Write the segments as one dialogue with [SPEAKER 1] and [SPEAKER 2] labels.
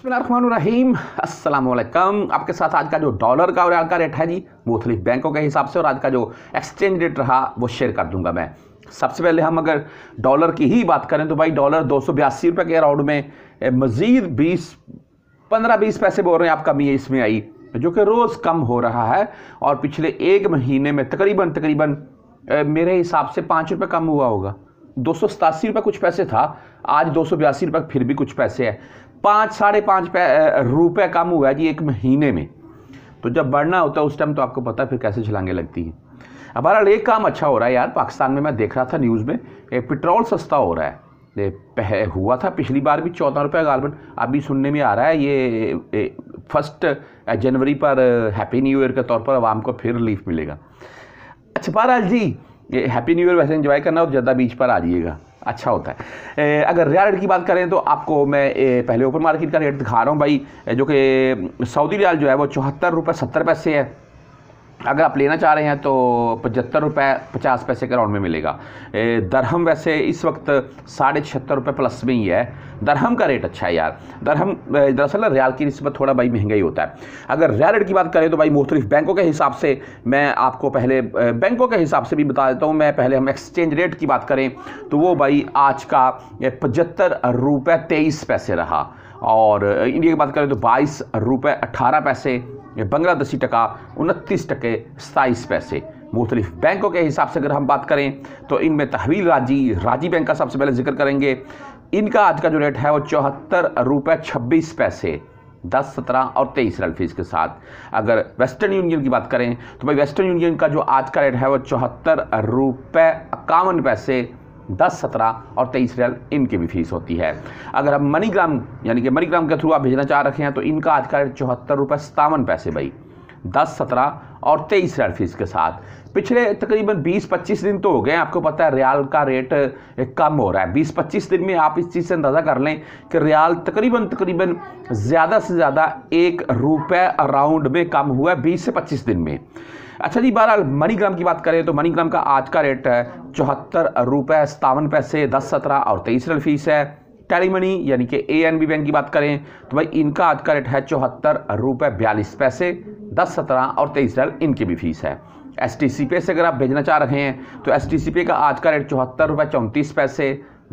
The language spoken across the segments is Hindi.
[SPEAKER 1] असलम आपके साथ आज का जो डॉलर का और आज का रेट है जी थोड़ी बैंकों के हिसाब से और आज का जो एक्सचेंज रेट रहा वो शेयर कर दूंगा मैं सबसे पहले हम अगर डॉलर की ही बात करें तो भाई डॉलर दो सौ बयासी रुपये के अराउंड में मज़ीद बीस पंद्रह बीस पैसे बोल रहे हैं आप कमी इसमें आई जो कि रोज़ कम हो रहा है और पिछले एक महीने में तकरीबन तकरीबन मेरे हिसाब से पाँच रुपये कम हुआ होगा दो सौ सतासी रुपये कुछ पैसे था आज दो सौ बयासी रुपये फिर भी कुछ पैसे है पाँच साढ़े पाँच रुपये कम हुआ है जी एक महीने में तो जब बढ़ना होता है उस टाइम तो आपको पता है फिर कैसे छलांगे लगती हैं अब बहरहाल एक काम अच्छा हो रहा है यार पाकिस्तान में मैं देख रहा था न्यूज़ में पेट्रोल सस्ता हो रहा है पह, हुआ था पिछली बार भी चौदह रुपये गालबन अभी सुनने में आ रहा है ये ए, फर्स्ट जनवरी पर हैप्पी न्यू ईयर के तौर पर आवाम को फिर रिलीफ मिलेगा अच्छा बहरहाल जी ये हैप्पी न्यू ईयर वैसे इन्जॉय करना और ज़्यादा बीच पर आ जाइएगा अच्छा होता है ए, अगर रियाल रेट की बात करें तो आपको मैं ए, पहले ओपन मार्केट का रेट दिखा रहा हूँ भाई जो कि सऊदी रियाल जो है वो चौहत्तर रुपये सत्तर पैसे है अगर आप लेना चाह रहे हैं तो पचहत्तर रुपये पचास पैसे के राउंड में मिलेगा दरहम वैसे इस वक्त साढ़े छिहत्तर रुपये प्लस में ही है दरहम का रेट अच्छा है यार दरहम दरअसल रियाल की नस्बत थोड़ा भाई महंगा ही होता है अगर रियाल रेट की बात करें तो भाई मुख्तलिफ बैंकों के हिसाब से मैं आपको पहले बैंकों के हिसाब से भी बता देता हूँ मैं पहले हम एक्सचेंज रेट की बात करें तो वो भाई आज का पचहत्तर रुपये तेईस पैसे रहा और इंडिया की बात करें तो बाईस रुपये अट्ठारह पैसे बांग्लादेशी टका उनतीस टके सताईस पैसे मुख्तलिफ बैंकों के हिसाब से अगर हम बात करें तो इनमें तहवील राजी राजी बैंक का सबसे पहले जिक्र करेंगे इनका आज का जो रेट है वो चौहत्तर रुपये छब्बीस पैसे दस सत्रह और तेईस रन फीस के साथ अगर वेस्टर्न यूनियन की बात करें तो भाई वेस्टर्न यूनियन का जो आज का रेट है वो चौहत्तर रुपये इक्यावन पैसे दस सत्रह और तेईस रियल इनकी भी फीस होती है अगर हम मनीग्राम यानी कि मनीग्राम के थ्रू आप भेजना चाह रखे हैं तो इनका आज का रेट चौहत्तर रुपये सतावन पैसे भाई दस सत्रह और तेईस रियल फीस के साथ पिछले तकरीबन बीस पच्चीस दिन तो हो गए आपको पता है रियाल का रेट कम हो रहा है बीस पच्चीस दिन में आप इस चीज़ से अंदाज़ा कर लें कि रियाल तकरीबन तकरीबन ज़्यादा से ज़्यादा एक रुपये अराउंड में कम हुआ है बीस से पच्चीस दिन में अच्छा जी बहरहाल मनीग्राम की बात करें तो मनीग्राम का आज का रेट है चौहत्तर रुपये सतावन पैसे दस सत्रह और तेईस रल फीस है टेली मनी यानी कि ए एन बी बैंक की बात करें तो भाई इनका आज का रेट है चौहत्तर रुपये बयालीस पैसे दस सत्रह और तेईस डॉलर इनकी भी फीस है एस टी सी पे से अगर आप भेजना चाह रहे हैं तो एस टी सी पे का आज का रेट चौहत्तर रुपये चौंतीस पैसे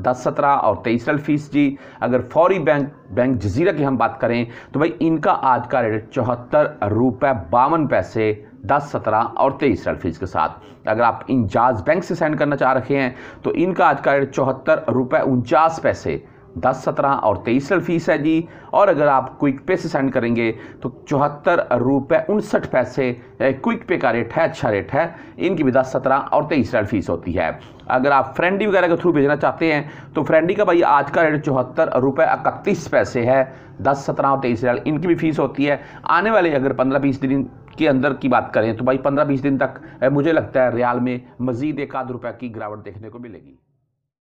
[SPEAKER 1] दस सत्रह और तेईस रल फीस जी अगर फौरी बैंक बैंक जजीरा की हम बात करें तो भाई इनका आज का रेट चौहत्तर रुपये बावन पैसे दस सत्रह और तेईस रेल फीस के साथ अगर आप इन जाज बैंक से सेंड करना चाह रहे हैं तो इनका आज का रेट चौहत्तर रुपये उनचास पैसे दस सत्रह और तेईस रेल फीस है जी और अगर आप क्विक पे से सेंड करेंगे तो चौहत्तर रुपये उनसठ पैसे क्विक पे का रेट है अच्छा रेट है इनकी भी दस सत्रह और तेईस साल फीस होती है अगर आप फ्रेंडी वगैरह के थ्रू भेजना चाहते हैं तो फ्रेंडी का भाई आज का रेट चौहत्तर रुपये इकतीस पैसे है दस सत्रह और तेईस रेल इनकी भी फीस होती है आने वाले अगर पंद्रह बीस दिन के अंदर की बात करें तो भाई पंद्रह बीस दिन तक मुझे लगता है रियाल में मजीद एक आध रुपये की गिरावट देखने को मिलेगी